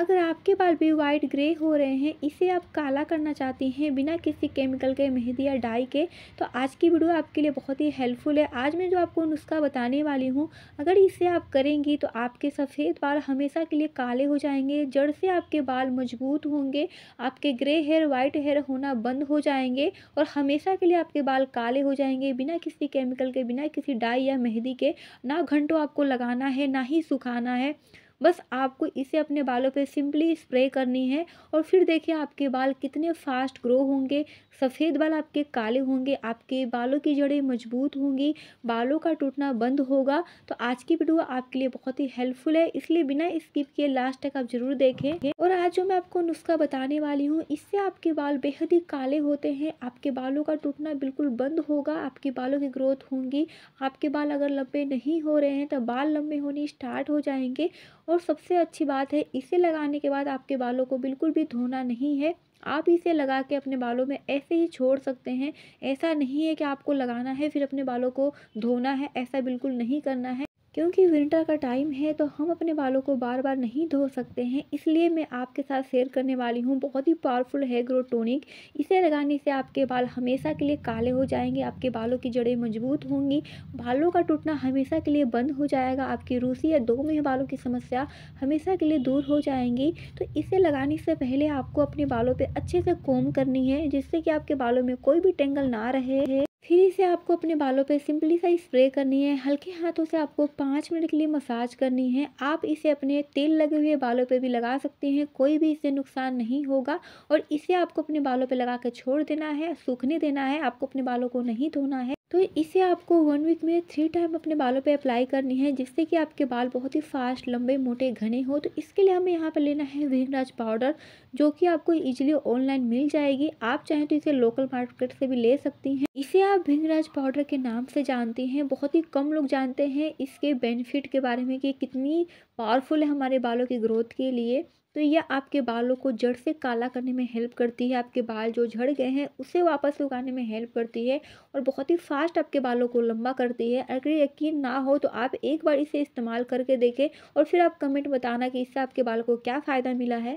अगर आपके बाल भी वाइट ग्रे हो रहे हैं इसे आप काला करना चाहती हैं बिना किसी केमिकल के मेहंदी या डाई के तो आज की वीडियो आपके लिए बहुत ही हेल्पफुल है आज मैं जो आपको नुस्खा बताने वाली हूँ अगर इसे आप करेंगी तो आपके सफ़ेद बाल हमेशा के लिए काले हो जाएंगे जड़ से आपके बाल मजबूत होंगे आपके ग्रे हेयर वाइट हेयर होना बंद हो जाएंगे और हमेशा के लिए आपके बाल काले हो जाएंगे बिना किसी केमिकल के बिना किसी डाई या मेहंदी के ना घंटों आपको लगाना है ना ही सुखाना है बस आपको इसे अपने बालों पे सिंपली स्प्रे करनी है और फिर देखिए आपके बाल कितने फास्ट ग्रो होंगे सफ़ेद बाल आपके काले होंगे आपके बालों की जड़ें मजबूत होंगी बालों का टूटना बंद होगा तो आज की वीडियो आपके लिए बहुत ही हेल्पफुल है इसलिए बिना स्किप किए लास्ट तक आप ज़रूर देखें और आज जो मैं आपको नुस्खा बताने वाली हूँ इससे आपके बाल बेहद ही काले होते हैं आपके बालों का टूटना बिल्कुल बंद होगा आपके बालों की ग्रोथ होंगी आपके बाल अगर लंबे नहीं हो रहे हैं तो बाल लंबे होने स्टार्ट हो जाएंगे और सबसे अच्छी बात है इसे लगाने के बाद आपके बालों को बिल्कुल भी धोना नहीं है आप इसे लगा के अपने बालों में ऐसे ही छोड़ सकते हैं ऐसा नहीं है कि आपको लगाना है फिर अपने बालों को धोना है ऐसा बिल्कुल नहीं करना है क्योंकि विंटर का टाइम है तो हम अपने बालों को बार बार नहीं धो सकते हैं इसलिए मैं आपके साथ शेयर करने वाली हूँ बहुत ही पावरफुल है ग्रो टोनिक इसे लगाने से आपके बाल हमेशा के लिए काले हो जाएंगे आपके बालों की जड़ें मजबूत होंगी बालों का टूटना हमेशा के लिए बंद हो जाएगा आपकी रूसी या दो में बालों की समस्या हमेशा के लिए दूर हो जाएंगी तो इसे लगाने से पहले आपको अपने बालों पर अच्छे से कोम करनी है जिससे कि आपके बालों में कोई भी टेंगल ना रहे फिर इसे आपको अपने बालों पे सिंपली सा स्प्रे करनी है हल्के हाथों से आपको पाँच मिनट के लिए मसाज करनी है आप इसे अपने तेल लगे हुए बालों पे भी लगा सकते हैं कोई भी इससे नुकसान नहीं होगा और इसे आपको अपने बालों पे लगा कर छोड़ देना है सूखने देना है आपको अपने बालों को नहीं धोना है तो इसे आपको वन वीक में थ्री टाइम अपने बालों पे अप्लाई करनी है जिससे कि आपके बाल बहुत ही फास्ट लंबे मोटे घने हो तो इसके लिए हमें यहाँ पर लेना है विघराज पाउडर जो कि आपको इजीली ऑनलाइन मिल जाएगी आप चाहें तो इसे लोकल मार्केट से भी ले सकती हैं इसे आप भींगराज पाउडर के नाम से जानती हैं बहुत ही कम लोग जानते हैं इसके बेनिफिट के बारे में कि कितनी पावरफुल है हमारे बालों की ग्रोथ के लिए तो यह आपके बालों को जड़ से काला करने में हेल्प करती है आपके बाल जो झड़ गए हैं उसे वापस उगाने में हेल्प करती है और बहुत ही फास्ट आपके बालों को लंबा करती है अगर यकीन ना हो तो आप एक बार इसे इस्तेमाल करके देखें और फिर आप कमेंट बताना कि इससे आपके बाल को क्या फ़ायदा मिला है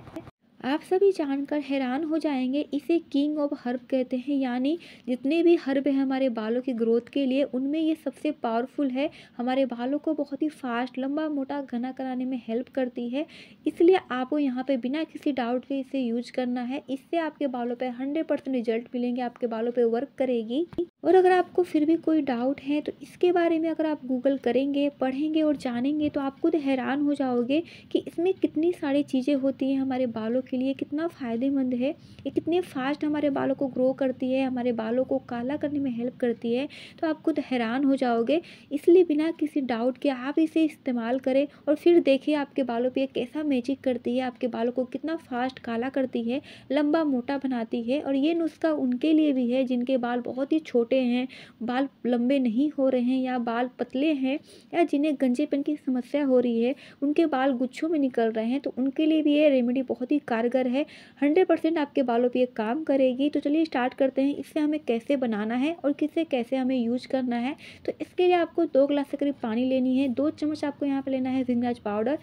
आप सभी जानकर हैरान हो जाएंगे इसे किंग ऑफ हर्ब कहते हैं यानी जितने भी हर्ब हैं हमारे बालों की ग्रोथ के लिए उनमें ये सबसे पावरफुल है हमारे बालों को बहुत ही फास्ट लंबा मोटा घना कराने में हेल्प करती है इसलिए आपको यहाँ पे बिना किसी डाउट के इसे यूज करना है इससे आपके बालों पर हंड्रेड परसेंट रिजल्ट मिलेंगे आपके बालों पर वर्क करेगी और अगर आपको फिर भी कोई डाउट है तो इसके बारे में अगर आप गूगल करेंगे पढ़ेंगे और जानेंगे तो आप खुद हैरान हो जाओगे कि इसमें कितनी सारी चीज़ें होती हैं हमारे बालों के लिए कितना फ़ायदेमंद है ये कितने फास्ट हमारे बालों को ग्रो करती है हमारे बालों को काला करने में हेल्प करती है तो आप खुद हैरान हो जाओगे इसलिए बिना किसी डाउट के आप इसे इस्तेमाल करें और फिर देखिए आपके बालों पर कैसा मैजिक करती है आपके बालों को कितना फास्ट काला करती है लंबा मोटा बनाती है और ये नुस्खा उनके लिए भी है जिनके बाल बहुत ही छोटे हैं बाल लंबे नहीं हो रहे हैं या बाल पतले हैं या जिन्हें गंजेपन की समस्या हो रही है उनके बाल गुच्छों में निकल रहे हैं तो उनके लिए भी ये रेमेडी बहुत ही कार कारगर है हंड्रेड परसेंट आपके बालों पर ये काम करेगी तो चलिए स्टार्ट करते हैं इससे हमें कैसे बनाना है और किसे कैसे हमें यूज करना है तो इसके लिए आपको दो ग्लास के करीब पानी लेनी है दो चम्मच आपको यहाँ पर लेना है भिंगराज पाउडर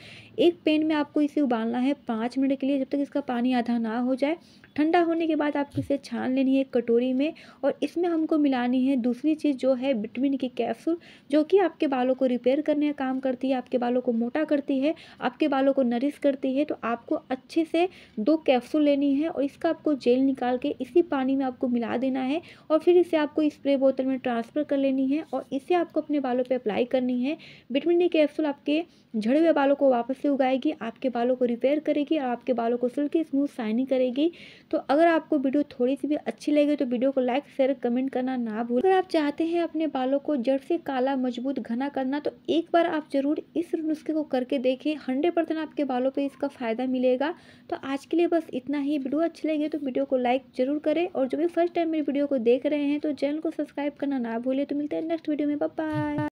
एक पेन में आपको इसे उबालना है पाँच मिनट के लिए जब तक इसका पानी आधा ना हो जाए ठंडा होने के बाद आपको इसे छान लेनी है कटोरी में और इसमें हमको मिलानी है दूसरी चीज़ जो है विटमिन की कैप्सूल जो कि आपके बालों को रिपेयर करने का काम करती है आपके बालों को मोटा करती है आपके बालों को नरिश करती है तो आपको अच्छे से दो कैप्सूल लेनी है और इसका आपको जेल निकाल के इसी पानी में आपको मिला देना है और फिर इसे आपको स्प्रे बोतल में ट्रांसफ़र कर लेनी है और इसे आपको अपने बालों पर अप्लाई करनी है विटामिन डी कैप्सूल आपके झड़े हुए बालों को वापस से उगाएगी आपके बालों को रिपेयर करेगी और आपके बालों को सिल्की स्मूथ शाइनिंग करेगी तो अगर आपको वीडियो थोड़ी सी भी अच्छी लगे तो वीडियो को लाइक शेयर कमेंट करना ना भूल अगर आप चाहते हैं अपने बालों को जड़ से काला मजबूत घना करना तो एक बार आप ज़रूर इस नुस्खे को करके देखें हंड्रेड आपके बालों पर इसका फ़ायदा मिलेगा तो आज आज के लिए बस इतना ही वीडियो अच्छी लगी तो वीडियो को लाइक जरूर करें और जो भी फर्स्ट टाइम मेरी वीडियो को देख रहे हैं तो चैनल को सब्सक्राइब करना ना भूलें तो मिलते हैं नेक्स्ट वीडियो में बाय